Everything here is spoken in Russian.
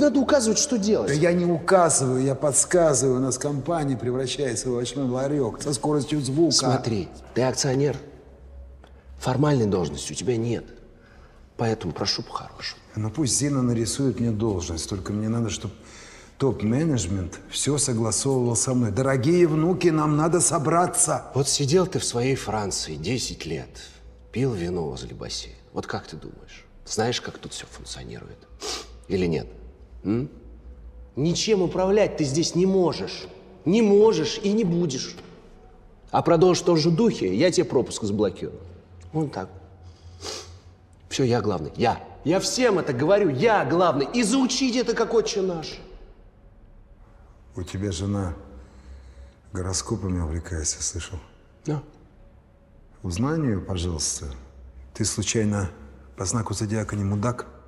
Не надо указывать, что делать. Да я не указываю, я подсказываю. У нас компания превращается в овощной ларек со скоростью звука. Смотри, ты акционер. Формальной должности у тебя нет. Поэтому прошу по-хорошему. Ну пусть Зина нарисует мне должность, только мне надо, чтобы топ-менеджмент все согласовывал со мной. Дорогие внуки, нам надо собраться. Вот сидел ты в своей Франции 10 лет, пил вино возле бассейна. Вот как ты думаешь, знаешь, как тут все функционирует или нет? М? Ничем управлять ты здесь не можешь. Не можешь и не будешь. А продолжишь в том же духе, я тебе пропуск сблокирую. Вон так. Все, я главный. Я. Я всем это говорю. Я главный. И заучите это, как отче наш. У тебя жена гороскопами увлекается, слышал? Да. Узнай ее, пожалуйста. Ты случайно по знаку зодиака не мудак?